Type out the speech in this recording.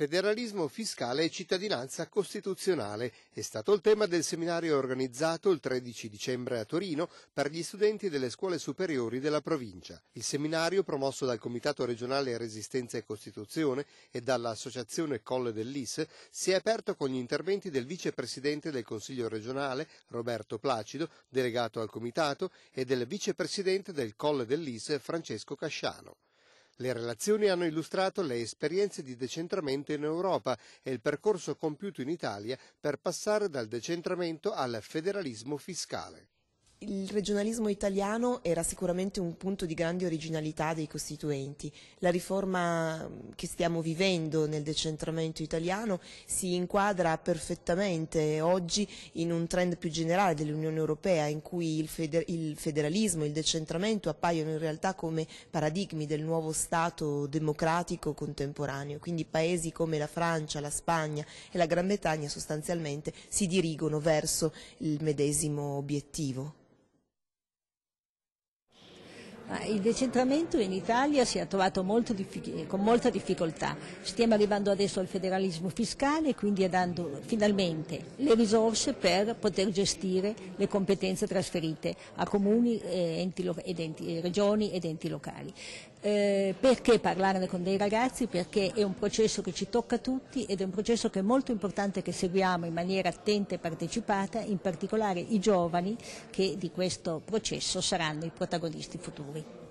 Federalismo fiscale e cittadinanza costituzionale è stato il tema del seminario organizzato il 13 dicembre a Torino per gli studenti delle scuole superiori della provincia. Il seminario, promosso dal Comitato regionale Resistenza e Costituzione e dall'Associazione Colle dell'Is, si è aperto con gli interventi del vicepresidente del Consiglio regionale, Roberto Placido, delegato al Comitato, e del vicepresidente del Colle dell'Is, Francesco Casciano. Le relazioni hanno illustrato le esperienze di decentramento in Europa e il percorso compiuto in Italia per passare dal decentramento al federalismo fiscale il regionalismo italiano era sicuramente un punto di grande originalità dei costituenti. La riforma mm, che stiamo vivendo nel decentramento italiano si inquadra perfettamente oggi in un trend più generale dell'Unione Europea in cui il, feder il federalismo e il decentramento appaiono in realtà come paradigmi del nuovo Stato democratico contemporaneo. Quindi paesi come la Francia, la Spagna e la Gran Bretagna sostanzialmente si dirigono verso il medesimo obiettivo. Ma il decentramento in Italia si è trovato molto eh, con molta difficoltà. Stiamo arrivando adesso al federalismo fiscale, quindi dando finalmente le risorse per poter gestire le competenze trasferite a comuni eh, enti ed enti, eh, regioni ed enti locali. Eh, perché parlarne con dei ragazzi? Perché è un processo che ci tocca tutti ed è un processo che è molto importante che seguiamo in maniera attenta e partecipata, in particolare i giovani che di questo processo saranno i protagonisti futuri.